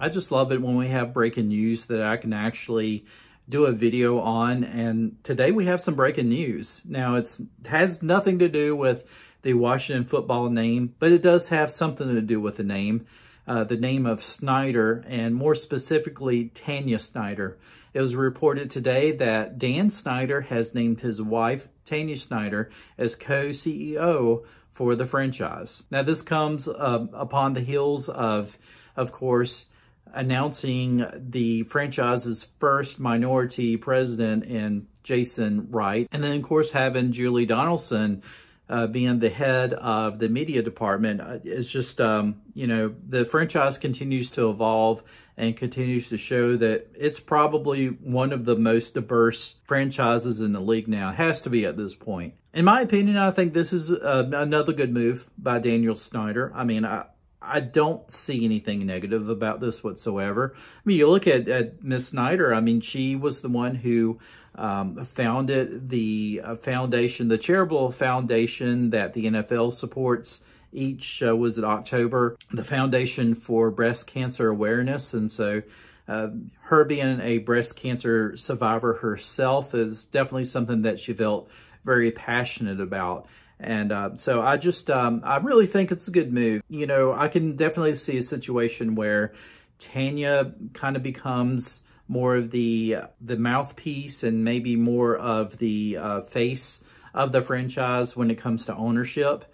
I just love it when we have breaking news that I can actually do a video on. And today we have some breaking news. Now, it has nothing to do with the Washington football name, but it does have something to do with the name, uh, the name of Snyder, and more specifically, Tanya Snyder. It was reported today that Dan Snyder has named his wife, Tanya Snyder, as co-CEO for the franchise. Now, this comes uh, upon the heels of, of course, announcing the franchise's first minority president in Jason Wright. And then, of course, having Julie Donaldson uh, being the head of the media department. Uh, is just, um, you know, the franchise continues to evolve and continues to show that it's probably one of the most diverse franchises in the league now. It has to be at this point. In my opinion, I think this is uh, another good move by Daniel Snyder. I mean, I, I don't see anything negative about this whatsoever. I mean, you look at, at Miss Snyder, I mean, she was the one who um, founded the uh, foundation, the charitable foundation that the NFL supports each, uh, was it October, the Foundation for Breast Cancer Awareness. And so uh, her being a breast cancer survivor herself is definitely something that she felt very passionate about. And uh, so I just, um, I really think it's a good move. You know, I can definitely see a situation where Tanya kind of becomes more of the uh, the mouthpiece and maybe more of the uh, face of the franchise when it comes to ownership.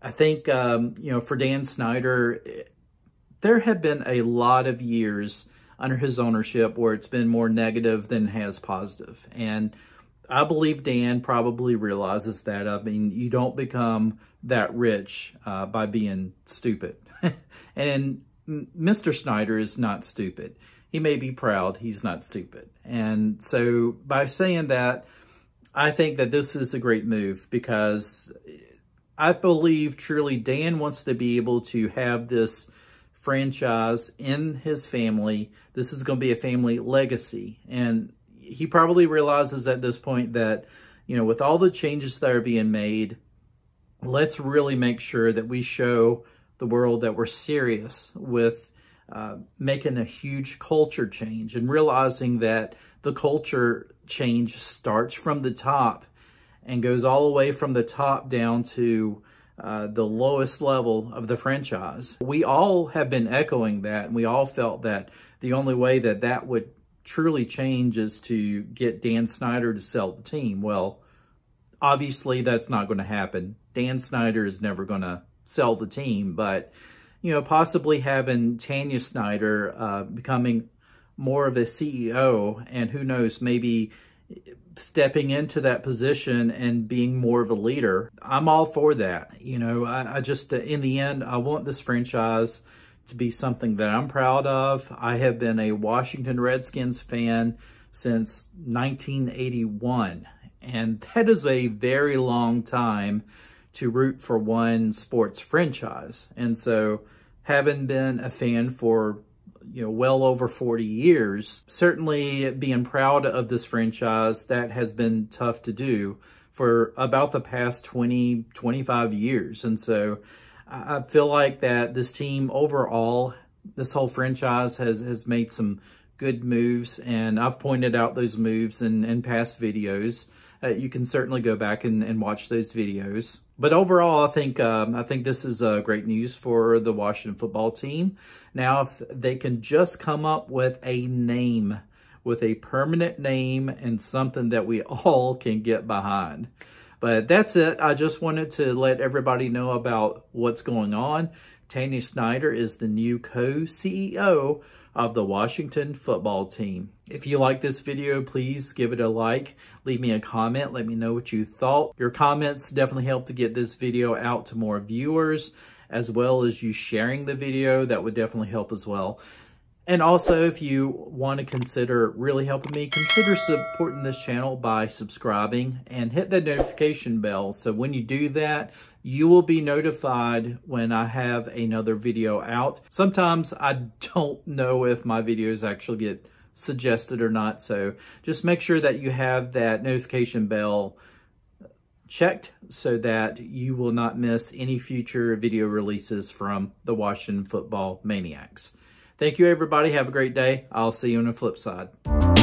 I think, um, you know, for Dan Snyder, there have been a lot of years under his ownership where it's been more negative than has positive. And I believe Dan probably realizes that. I mean, you don't become that rich uh, by being stupid. and Mr. Snyder is not stupid. He may be proud, he's not stupid. And so by saying that, I think that this is a great move because I believe truly Dan wants to be able to have this franchise in his family. This is going to be a family legacy. And he probably realizes at this point that, you know, with all the changes that are being made, let's really make sure that we show the world that we're serious with uh, making a huge culture change and realizing that the culture change starts from the top and goes all the way from the top down to uh, the lowest level of the franchise. We all have been echoing that and we all felt that the only way that that would truly change is to get Dan Snyder to sell the team. Well, obviously that's not going to happen. Dan Snyder is never going to sell the team, but you know, possibly having Tanya Snyder uh, becoming more of a CEO and who knows, maybe stepping into that position and being more of a leader. I'm all for that. You know, I, I just, uh, in the end, I want this franchise to be something that I'm proud of. I have been a Washington Redskins fan since 1981, and that is a very long time to root for one sports franchise. And so having been a fan for you know, well over 40 years, certainly being proud of this franchise, that has been tough to do for about the past 20, 25 years. And so I feel like that this team overall, this whole franchise has, has made some good moves, and I've pointed out those moves in, in past videos. Uh, you can certainly go back and, and watch those videos. But overall, I think um, I think this is uh, great news for the Washington football team. Now, if they can just come up with a name, with a permanent name and something that we all can get behind. But that's it. I just wanted to let everybody know about what's going on. Tanya Snyder is the new co-CEO of the Washington football team. If you like this video, please give it a like. Leave me a comment. Let me know what you thought. Your comments definitely help to get this video out to more viewers, as well as you sharing the video. That would definitely help as well. And also, if you want to consider really helping me, consider supporting this channel by subscribing and hit that notification bell. So when you do that, you will be notified when I have another video out. Sometimes I don't know if my videos actually get suggested or not. So just make sure that you have that notification bell checked so that you will not miss any future video releases from the Washington Football Maniacs. Thank you, everybody. Have a great day. I'll see you on the flip side.